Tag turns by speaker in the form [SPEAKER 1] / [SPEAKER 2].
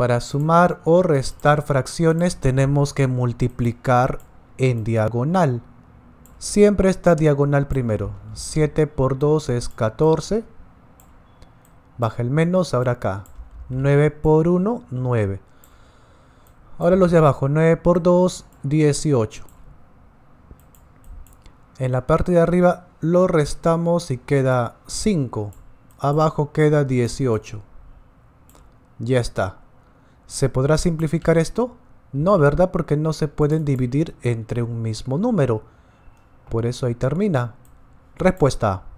[SPEAKER 1] para sumar o restar fracciones tenemos que multiplicar en diagonal. Siempre está diagonal primero. 7 por 2 es 14. Baja el menos, ahora acá. 9 por 1, 9. Ahora los de abajo, 9 por 2, 18. En la parte de arriba lo restamos y queda 5. Abajo queda 18. Ya está. ¿Se podrá simplificar esto? No, ¿verdad? Porque no se pueden dividir entre un mismo número. Por eso ahí termina. Respuesta.